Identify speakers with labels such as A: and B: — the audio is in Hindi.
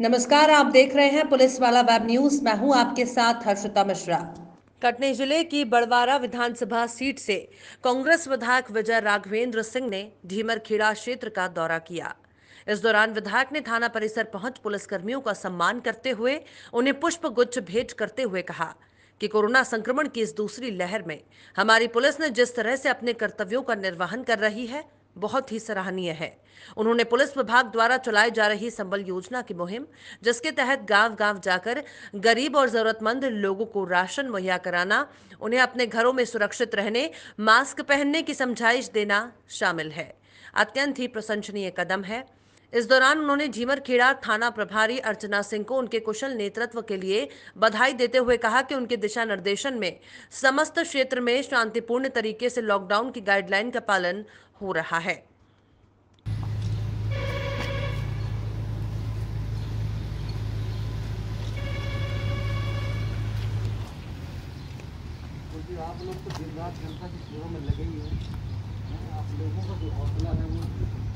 A: नमस्कार आप देख रहे हैं पुलिस वाला वेब न्यूज मैं हूं आपके साथ हर्षिता मिश्रा कटनी जिले की बड़वारा विधानसभा सीट से कांग्रेस विधायक विजय राघवेंद्र सिंह ने ढीमर खेड़ा क्षेत्र का दौरा किया इस दौरान विधायक ने थाना परिसर पहुंच पुलिसकर्मियों का सम्मान करते हुए उन्हें पुष्प गुच्छ भेंट करते हुए कहा कि कोरोना संक्रमण की इस दूसरी लहर में हमारी पुलिस ने जिस तरह से अपने कर्तव्यों का निर्वहन कर रही है बहुत ही सराहनीय है उन्होंने पुलिस विभाग द्वारा चलाई जा रही संबल योजना की मुहिम जिसके तहत गांव गांव जाकर गरीब और जरूरतमंद लोगों को राशन मुहैया कराना उन्हें अपने घरों में सुरक्षित रहने मास्क पहनने की समझाइश देना शामिल है अत्यंत ही प्रशंसनीय कदम है इस दौरान उन्होंने झीमरखेड़ा थाना प्रभारी अर्चना सिंह को उनके कुशल नेतृत्व के लिए बधाई देते हुए कहा कि उनके दिशा निर्देशन में समस्त क्षेत्र में शांतिपूर्ण तरीके से लॉकडाउन की गाइडलाइन का पालन हो रहा है
B: आप लोग तो दिन रात की सेवा में लगे ही हैं आप लोगों का जो हौसला है वो